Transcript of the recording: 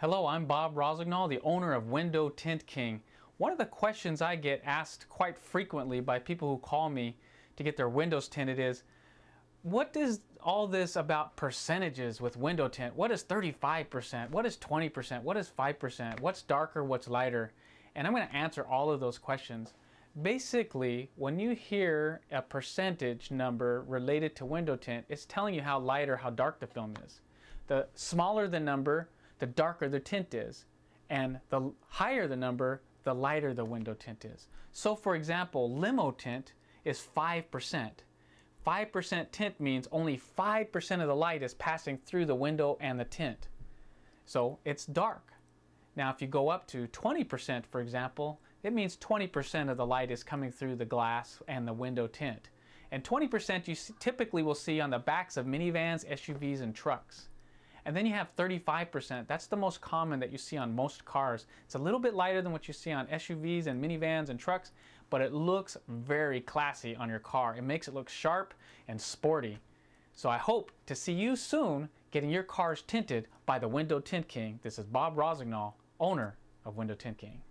Hello, I'm Bob Rosignol, the owner of Window Tint King. One of the questions I get asked quite frequently by people who call me to get their windows tinted is, "What does all this about percentages with window tint? What is 35%? What is 20%? What is 5%? What's darker? What's lighter? And I'm going to answer all of those questions. Basically, when you hear a percentage number related to window tint, it's telling you how light or how dark the film is. The smaller the number, the darker the tint is. And the higher the number, the lighter the window tint is. So for example, limo tint is 5%. 5% tint means only 5% of the light is passing through the window and the tint. So it's dark. Now if you go up to 20%, for example, it means 20% of the light is coming through the glass and the window tint. And 20% you typically will see on the backs of minivans, SUVs, and trucks. And then you have 35%. That's the most common that you see on most cars. It's a little bit lighter than what you see on SUVs and minivans and trucks, but it looks very classy on your car. It makes it look sharp and sporty. So I hope to see you soon getting your cars tinted by the Window Tint King. This is Bob Rosignol, owner of Window Tint King.